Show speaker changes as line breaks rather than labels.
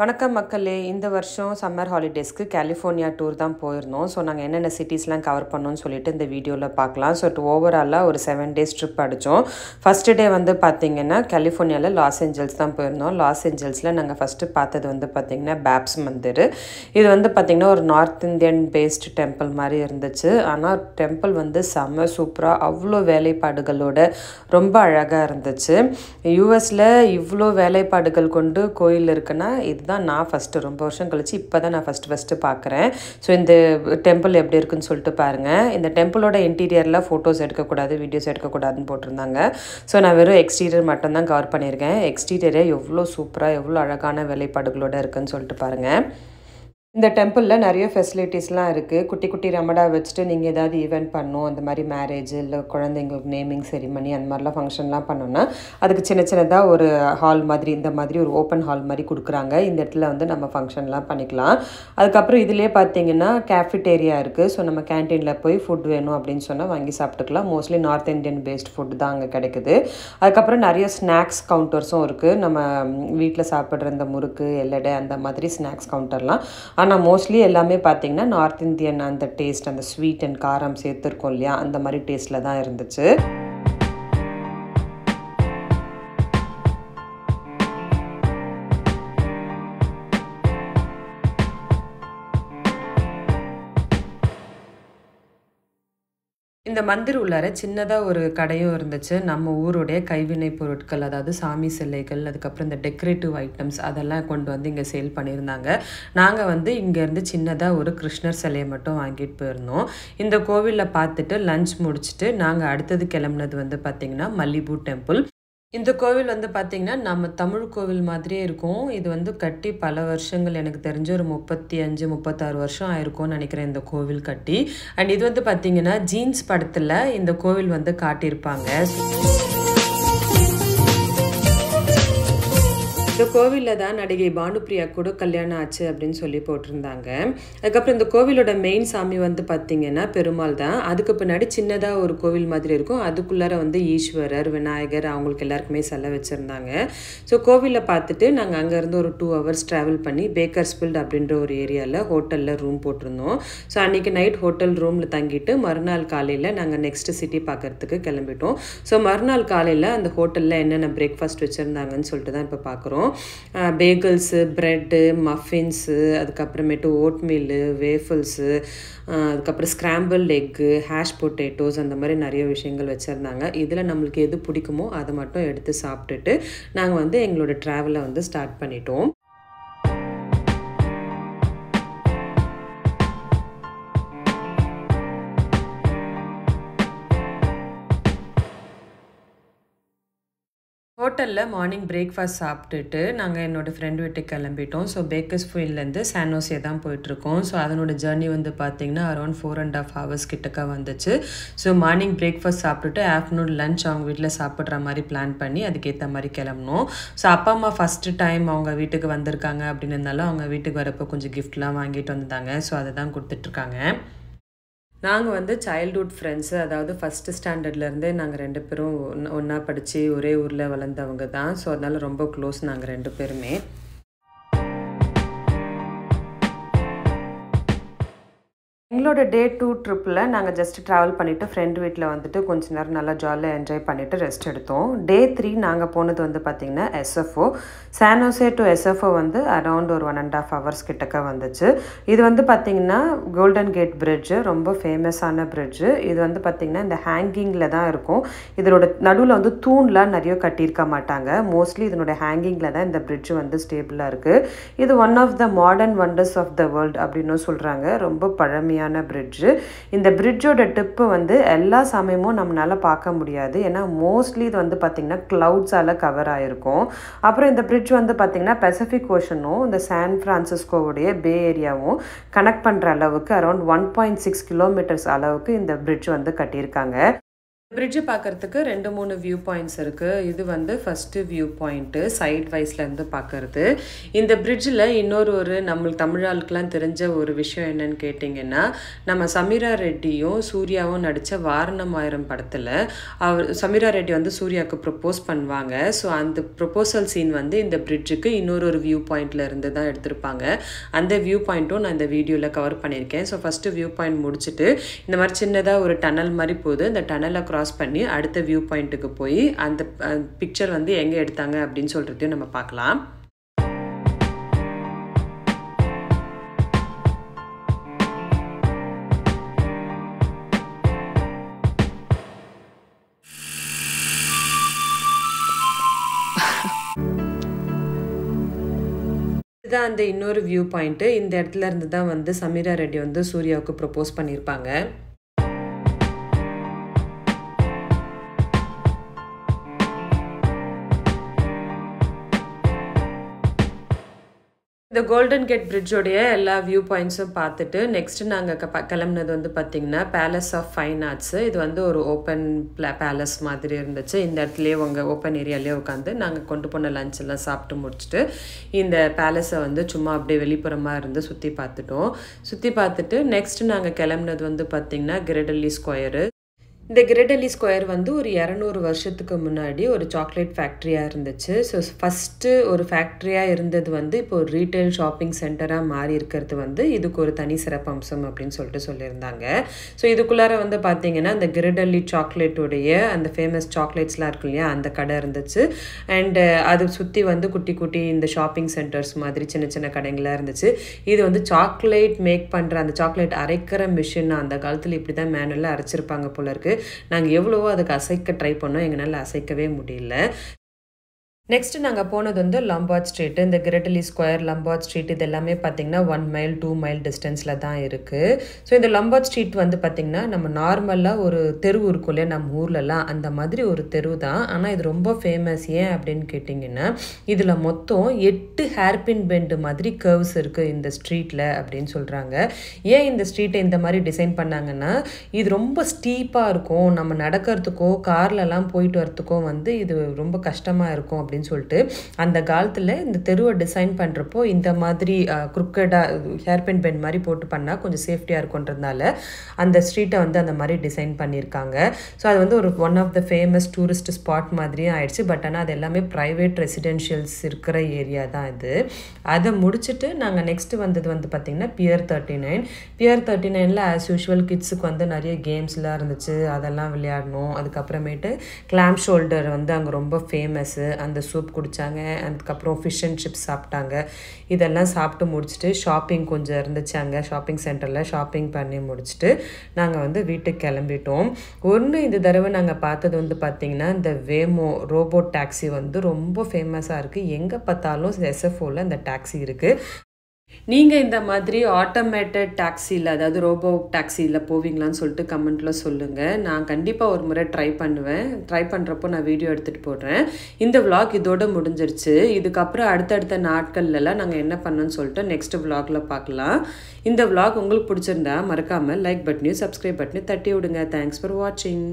வணக்கம் மக்களே இந்த வருஷம் சம்மர் ஹாலிடேஸ்க்கு கலிஃபோர்னியா டூர் தான் போயிருந்தோம் ஸோ நாங்கள் என்னென்ன சிட்டிஸ்லாம் கவர் பண்ணோன்னு சொல்லிட்டு இந்த வீடியோவில் பார்க்கலாம் ஸோ ஓவராலாக ஒரு செவன் டேஸ் ட்ரிப் அடித்தோம் ஃபஸ்ட்டு டே வந்து பார்த்திங்கன்னா கலிஃபோர்னியாவில் லாஸ் ஏஞ்சல்ஸ் தான் போயிருந்தோம் லாஸ் ஏஞ்சல்ஸில் நாங்கள் ஃபஸ்ட்டு பார்த்தது வந்து பார்த்திங்கன்னா பேப்ஸ் மந்திர் இது வந்து பார்த்திங்கன்னா ஒரு நார்த் இந்தியன் பேஸ்டு டெம்பிள் மாதிரி இருந்துச்சு ஆனால் டெம்பிள் வந்து செம்ம சூப்பராக அவ்வளோ வேலைப்பாடுகளோட ரொம்ப அழகாக இருந்துச்சு யூஎஸில் இவ்வளோ வேலைப்பாடுகள் கொண்டு கோயில் இருக்குன்னா இது தான் நான் ஃபஸ்ட்டு ரொம்ப வருஷம் கழித்து இப்போ தான் நான் ஃபஸ்ட்டு ஃபஸ்ட்டு பார்க்குறேன் ஸோ இந்த டெம்பிள் எப்படி இருக்குன்னு சொல்லிட்டு பாருங்கள் இந்த டெம்பிளோட இன்டீரியரில் ஃபோட்டோஸ் எடுக்கக்கூடாது வீடியோஸ் எடுக்கக்கூடாதுன்னு போட்டிருந்தாங்க ஸோ நான் வெறும் எக்ஸ்டீரியர் மட்டும்தான் கவர் பண்ணியிருக்கேன் எக்ஸ்டீரியரே எவ்வளோ சூப்பராக எவ்வளோ அழகான வேலைப்பாடுகளோடு இருக்குதுன்னு சொல்லிட்டு பாருங்கள் இந்த டெம்பிளில் நிறைய ஃபெசிலிட்டிஸ்லாம் இருக்குது குட்டி குட்டி ரெமடா வச்சுட்டு நீங்கள் ஏதாவது ஈவெண்ட் பண்ணும் அந்த மாதிரி மேரேஜ் இல்லை குழந்தைங்களுக்கு நேமிங் செரிமனி அந்த மாதிரிலாம் ஃபங்க்ஷன்லாம் பண்ணோன்னா அதுக்கு சின்ன சின்னதாக ஒரு ஹால் மாதிரி இந்த மாதிரி ஒரு ஓப்பன் ஹால் மாதிரி கொடுக்குறாங்க இந்த இடத்துல வந்து நம்ம ஃபங்க்ஷன்லாம் பண்ணிக்கலாம் அதுக்கப்புறம் இதிலே பார்த்தீங்கன்னா கேஃபிட்டேரியா இருக்குது ஸோ நம்ம கேன்டீனில் போய் ஃபுட் வேணும் அப்படின்னு சொன்னால் வாங்கி சாப்பிட்டுக்கலாம் mostly north Indian based food தான் அங்கே கிடைக்குது அதுக்கப்புறம் நிறைய ஸ்நாக்ஸ் கவுண்டர்ஸும் இருக்குது நம்ம வீட்டில் சாப்பிட்ற இந்த முறுக்கு எல்லடை அந்த மாதிரி ஸ்நாக்ஸ் கவுண்டர்லாம் ஆனால் மோஸ்ட்லி எல்லாமே பார்த்தீங்கன்னா நார்த் இந்தியன் அந்த டேஸ்ட் அந்த ஸ்வீட் அண்ட் காரம் சேர்த்துருக்கோம் இல்லையா அந்த மாதிரி டேஸ்ட்டில் தான் இருந்துச்சு இந்த மந்திர உள்ளார சின்னதாக ஒரு கடையும் இருந்துச்சு நம்ம ஊருடைய கைவினை பொருட்கள் அதாவது சாமி சிலைகள் அதுக்கப்புறம் இந்த டெக்கரேட்டிவ் ஐட்டம்ஸ் அதெல்லாம் கொண்டு வந்து இங்கே சேல் பண்ணியிருந்தாங்க நாங்கள் வந்து இங்கேருந்து சின்னதாக ஒரு கிருஷ்ணர் சிலையை மட்டும் வாங்கிட்டு போயிருந்தோம் இந்த கோவிலில் பார்த்துட்டு லஞ்ச் முடிச்சுட்டு நாங்கள் அடுத்தது கிளம்புனது வந்து பார்த்திங்கன்னா மல்லிபூ டெம்பிள் இந்த கோவில் வந்து பார்த்திங்கன்னா நம்ம தமிழ் கோவில் மாதிரியே இருக்கும் இது வந்து கட்டி பல வருஷங்கள் எனக்கு தெரிஞ்சு ஒரு முப்பத்தி அஞ்சு முப்பத்தாறு வருஷம் ஆயிருக்கும்னு நினைக்கிறேன் இந்த கோவில் கட்டி அண்ட் இது வந்து பார்த்திங்கன்னா ஜீன்ஸ் படத்தில் இந்த கோவில் வந்து காட்டியிருப்பாங்க இந்த கோவிலில் தான் நடிகை பானுபிரியா கூட கல்யாணம் ஆச்சு அப்படின்னு சொல்லி போட்டிருந்தாங்க அதுக்கப்புறம் இந்த கோவிலோட மெயின் சாமி வந்து பார்த்திங்கன்னா பெருமாள் தான் அதுக்கு பின்னாடி சின்னதாக ஒரு கோவில் மாதிரி இருக்கும் அதுக்குள்ளார வந்து ஈஸ்வரர் விநாயகர் அவங்களுக்கு எல்லாருக்குமே செல்ல வச்சுருந்தாங்க ஸோ கோவிலில் பார்த்துட்டு நாங்கள் அங்கேருந்து ஒரு டூ ஹவர்ஸ் ட்ராவல் பண்ணி பேக்கர்ஸ் பேக்கர்ஸ்பில்ட் அப்படின்ற ஒரு ஏரியாவில் ஹோட்டலில் ரூம் போட்டிருந்தோம் ஸோ அன்றைக்கி நைட் ஹோட்டல் ரூமில் தங்கிட்டு மறுநாள் காலையில் நாங்கள் நெக்ஸ்ட் சிட்டி பார்க்குறதுக்கு கிளம்பிட்டோம் ஸோ மறுநாள் காலையில் அந்த ஹோட்டலில் என்னென்ன பிரேக்ஃபாஸ்ட் வச்சுருந்தாங்கன்னு சொல்லிட்டு தான் இப்போ பார்க்குறோம் வச்சுருக்கோம் பேகிள்ஸு ப்ரெட்டு மஃபின்ஸு அதுக்கப்புறமேட்டு மில்லு வேஃபல்ஸு அதுக்கப்புறம் ஸ்க்ராம்பிள் எக்கு ஹேஷ் பொட்டேட்டோஸ் அந்த மாதிரி நிறைய விஷயங்கள் வச்சுருந்தாங்க இதில் நம்மளுக்கு எது பிடிக்குமோ அதை மட்டும் எடுத்து சாப்பிட்டுட்டு நாங்கள் வந்து எங்களோட ட்ராவலை வந்து ஸ்டார்ட் பண்ணிட்டோம் ஹோட்டலில் மார்னிங் பிரேக்ஃபாஸ்ட் சாப்பிட்டுட்டு நாங்கள் என்னோடய ஃப்ரெண்ட் வீட்டுக்கு கிளம்பிட்டோம் ஸோ பேக்கர்ஸ் ஃபீல்ட்லேருந்து சானோசியை தான் போயிட்டுருக்கோம் ஸோ அதனோட ஜேர்னி வந்து பார்த்தீங்கன்னா around four and half hours கிட்டக்க வந்துச்சு ஸோ மார்னிங் பிரேக்ஃபாஸ்ட் சாப்பிட்டுட்டு ஆஃப்டர்நூன் லன்ச் அவங்க வீட்டில் சாப்பிட்ற மாதிரி பிளான் பண்ணி அதுக்கேற்ற மாதிரி கிளம்பணும் ஸோ அப்பா அம்மா ஃபஸ்ட்டு டைம் அவங்க வீட்டுக்கு வந்திருக்காங்க இருந்தாலும் அவங்க வீட்டுக்கு வரப்போ கொஞ்சம் கிஃப்ட்லாம் வாங்கிட்டு வந்தாங்க ஸோ அதை தான் கொடுத்துட்ருக்காங்க நாங்கள் வந்து சைல்டுஹுட் ஃப்ரெண்ட்ஸு அதாவது ஃபஸ்ட்டு ஸ்டாண்டர்ட்லேருந்தே நாங்கள் ரெண்டு பேரும் ஒன்றா படித்து ஒரே ஊரில் வளர்ந்தவங்க தான் ஸோ அதனால் ரொம்ப க்ளோஸ் நாங்கள் ரெண்டு பேருமே எங்களோட டே டூ ட்ரிப்பில் நாங்கள் ஜஸ்ட் ட்ராவல் பண்ணிவிட்டு ஃப்ரெண்ட் வீட்டில் வந்துட்டு கொஞ்ச நேரம் நல்லா ஜாலியாக என்ஜாய் பண்ணிவிட்டு ரெஸ்ட் எடுத்தோம் டே த்ரீ நாங்கள் போனது வந்து பார்த்திங்கன்னா எஸ்எஃப்ஓ சானோசே டு எஸ்எஃப்ஓ வந்து அரவுண்ட் ஒரு ஒன் அண்ட் ஆஃப் ஹவர்ஸ் கிட்டக்க வந்துச்சு இது வந்து பார்த்திங்கன்னா கோல்டன் கேட் பிரிட்ஜு ரொம்ப ஃபேமஸான பிரிட்ஜு இது வந்து பார்த்திங்கன்னா இந்த ஹேங்கிங்கில் தான் இருக்கும் இதனோட நடுவில் வந்து தூண்லாம் நிறைய கட்டியிருக்க மாட்டாங்க மோஸ்ட்லி இதனோட ஹேங்கிங்கில் தான் இந்த பிரிட்ஜு வந்து ஸ்டேபிளாக இருக்குது இது one of the modern wonders of the world அப்படின்னு சொல்கிறாங்க ரொம்ப பழமையான அழகான பிரிட்ஜு இந்த பிரிட்ஜோட டிப்பு வந்து எல்லா சமயமும் நம்மளால் பார்க்க முடியாது ஏன்னா மோஸ்ட்லி இது வந்து பார்த்திங்கன்னா க்ளவுட்ஸால் கவர் ஆகிருக்கும் அப்புறம் இந்த பிரிட்ஜ் வந்து பார்த்திங்கன்னா பெசிஃபிக் ஓஷனும் இந்த சான் ஃப்ரான்சிஸ்கோவுடைய பே ஏரியாவும் கனெக்ட் பண்ணுற அளவுக்கு around one point six kilometres அளவுக்கு இந்த பிரிட்ஜ் வந்து கட்டியிருக்காங்க பிரிட்ஜை பார்க்குறதுக்கு ரெண்டு மூணு வியூ பாயிண்ட்ஸ் இருக்குது இது வந்து ஃபஸ்ட்டு வியூ பாயிண்ட்டு சைட் வைஸ்லேருந்து பார்க்குறது இந்த பிரிட்ஜில் இன்னொரு ஒரு நம்மளுக்கு தமிழாளுக்கெலாம் தெரிஞ்ச ஒரு விஷயம் என்னன்னு கேட்டிங்கன்னா நம்ம சமீரா ரெட்டியும் சூர்யாவும் நடித்த வாரணம் ஆயிரம் படத்தில் அவர் சமீரா ரெட்டி வந்து சூர்யாவுக்கு ப்ரப்போஸ் பண்ணுவாங்க ஸோ அந்த ப்ரொப்போசல் சீன் வந்து இந்த பிரிட்ஜுக்கு இன்னொரு ஒரு வியூ பாயிண்டில் இருந்து தான் எடுத்திருப்பாங்க அந்த வியூ பாயிண்ட்டும் நான் இந்த வீடியோவில் கவர் பண்ணியிருக்கேன் ஸோ ஃபஸ்ட்டு வியூ பாயிண்ட் முடிச்சுட்டு இந்த மாதிரி சின்னதாக ஒரு டனல் மாதிரி போகுது அந்த டனலை க்ராஸ் பண்ணி அடுத்த வியூ பாயிண்ட்டுக்கு போய் அந்த பிக்சர் வந்து எங்கே எடுத்தாங்க அப்படின்னு சொல்கிறதையும் நம்ம பார்க்கலாம் இதுதான் அந்த இன்னொரு வியூ பாயிண்ட்டு இந்த இடத்துல இருந்து தான் வந்து சமீரா ரெட்டி வந்து சூர்யாவுக்கு ப்ரொப்போஸ் பண்ணியிருப்பாங்க இந்த கோல்டன் கேட் பிரிட்ஜோடைய எல்லா வியூ பாயிண்ட்ஸும் பார்த்துட்டு நெக்ஸ்ட் நாங்கள் க கிளம்புனது வந்து பார்த்திங்கன்னா பேலஸ் ஆஃப் ஃபைன் ஆர்ட்ஸ் இது வந்து ஒரு ஓப்பன் பிளா பேலஸ் மாதிரி இருந்துச்சு இந்த இடத்துலேயே உங்கள் ஓப்பன் ஏரியாலே உட்காந்து நாங்கள் கொண்டு போன லஞ்ச் எல்லாம் சாப்பிட்டு முடிச்சுட்டு இந்த பேலஸை வந்து சும்மா அப்படியே வெளிப்புறமாக இருந்து சுற்றி பார்த்துட்டோம் சுற்றி பார்த்துட்டு நெக்ஸ்ட் நாங்கள் கிளம்புனது வந்து பார்த்திங்கன்னா கிரெடல்லி ஸ்கொயரு இந்த கிரெடலி ஸ்கொயர் வந்து ஒரு இரநூறு வருஷத்துக்கு முன்னாடி ஒரு சாக்லேட் ஃபேக்ட்ரியாக இருந்துச்சு ஸோ ஃபஸ்ட்டு ஒரு ஃபேக்ட்ரியாக இருந்தது வந்து இப்போ ஒரு ரீட்டைல் ஷாப்பிங் சென்டராக மாறி இருக்கிறது வந்து இதுக்கு ஒரு தனி சிறப்பம்சம் அப்படின்னு சொல்லிட்டு சொல்லியிருந்தாங்க ஸோ இதுக்குள்ளார வந்து பார்த்தீங்கன்னா அந்த கிரெடலி சாக்லேட்டுடைய அந்த ஃபேமஸ் சாக்லேட்ஸ்லாம் இருக்கு இல்லையா அந்த கடை இருந்துச்சு அண்டு uh, அது சுற்றி வந்து குட்டி குட்டி இந்த ஷாப்பிங் சென்டர்ஸ் மாதிரி சின்ன சின்ன கடைங்களாக இருந்துச்சு இது வந்து சாக்லேட் மேக் பண்ணுற அந்த சாக்லேட் அரைக்கிற மிஷின் அந்த காலத்தில் இப்படி தான் மேனுவலாக அரைச்சிருப்பாங்க போல இருக்குது நாங்கள் எவ்வளவோ அதுக்கு அசைக்க ட்ரை பண்ணோம் எங்களால் அசைக்கவே முடியல நெக்ஸ்ட்டு நாங்கள் போனது வந்து லம்பார்ட் ஸ்ட்ரீட்டு இந்த கிரெட்டலி ஸ்கொயர் லம்பார்ட் ஸ்ட்ரீட் இது எல்லாமே பார்த்திங்கன்னா ஒன் மைல் டூ மைல் டிஸ்டன்ஸில் தான் இருக்குது ஸோ இந்த லம்பார்ட் ஸ்ட்ரீட் வந்து பார்த்திங்கன்னா நம்ம நார்மலாக ஒரு தெருவு இருக்கும் இல்லையா நம்ம ஊர்லலாம் அந்த மாதிரி ஒரு தெரு தான் ஆனால் இது ரொம்ப ஃபேமஸ் ஏன் அப்படின்னு கேட்டிங்கன்னா இதில் மொத்தம் எட்டு ஹேர்பின் பெண்டு மாதிரி கர்வ்ஸ் இருக்குது இந்த ஸ்ட்ரீட்டில் அப்படின்னு சொல்கிறாங்க ஏன் இந்த ஸ்ட்ரீட்டை இந்த மாதிரி டிசைன் பண்ணாங்கன்னா இது ரொம்ப ஸ்டீப்பாக இருக்கும் நம்ம நடக்கிறதுக்கோ கார்லலாம் போயிட்டு வரத்துக்கோ வந்து இது ரொம்ப கஷ்டமாக இருக்கும் அப்படின்னு அப்படின்னு சொல்லிட்டு அந்த காலத்தில் இந்த தெருவை டிசைன் பண்ணுறப்போ இந்த மாதிரி ஹேர் ஹேர்பின் பென் மாதிரி போட்டு பண்ணால் கொஞ்சம் சேஃப்டியாக இருக்குன்றதுனால அந்த ஸ்ட்ரீட்டை வந்து அந்த மாதிரி டிசைன் பண்ணியிருக்காங்க ஸோ அது வந்து ஒரு one of the famous tourist spot மாதிரியும் ஆயிடுச்சு பட் ஆனால் அது எல்லாமே ப்ரைவேட் ரெசிடென்ஷியல்ஸ் இருக்கிற ஏரியா தான் இது அதை முடிச்சுட்டு நாங்கள் நெக்ஸ்ட்டு வந்தது வந்து பார்த்திங்கன்னா pier thirty nine pier thirty நைனில் ஆஸ் யூஷுவல் கிட்ஸுக்கு வந்து நிறைய கேம்ஸ்லாம் இருந்துச்சு அதெல்லாம் விளையாடணும் அதுக்கப்புறமேட்டு கிளாம் ஷோல்டர் வந்து அங்கே ரொம்ப ஃபேமஸ்ஸு அந்த சூப் குடித்தாங்க அதுக்கப்புறம் ஃபிஷ் அண்ட் சிப்ஸ் சாப்பிட்டாங்க இதெல்லாம் சாப்பிட்டு முடிச்சுட்டு ஷாப்பிங் கொஞ்சம் இருந்துச்சாங்க ஷாப்பிங் சென்டரில் ஷாப்பிங் பண்ணி முடிச்சுட்டு நாங்கள் வந்து வீட்டுக்கு கிளம்பிட்டோம் ஒன்று இந்த தடவை நாங்கள் பார்த்தது வந்து பார்த்திங்கன்னா இந்த வேமோ ரோபோட் டாக்ஸி வந்து ரொம்ப ஃபேமஸாக இருக்குது எங்கே பார்த்தாலும் எஸ்எஃப்ஓவில் அந்த டாக்ஸி இருக்குது நீங்கள் இந்த மாதிரி ஆட்டோமேட்டட் டாக்ஸியில் அதாவது ரோபோ டாக்ஸியில் போவீங்களான்னு சொல்லிட்டு கமெண்ட்டில் சொல்லுங்கள் நான் கண்டிப்பாக ஒரு முறை ட்ரை பண்ணுவேன் ட்ரை பண்ணுறப்போ நான் வீடியோ எடுத்துகிட்டு போடுறேன் இந்த விலாக் இதோட முடிஞ்சிருச்சு இதுக்கப்புறம் அடுத்தடுத்த நாட்கள்லாம் நாங்கள் என்ன பண்ணோன்னு சொல்லிட்டு நெக்ஸ்ட் விலாகில் பார்க்கலாம் இந்த விலாக் உங்களுக்கு பிடிச்சிருந்தா மறக்காமல் லைக் பட்னியும் சப்ஸ்கிரைப் பட்டனையும் தட்டி விடுங்க தேங்க்ஸ் ஃபார் வாட்சிங்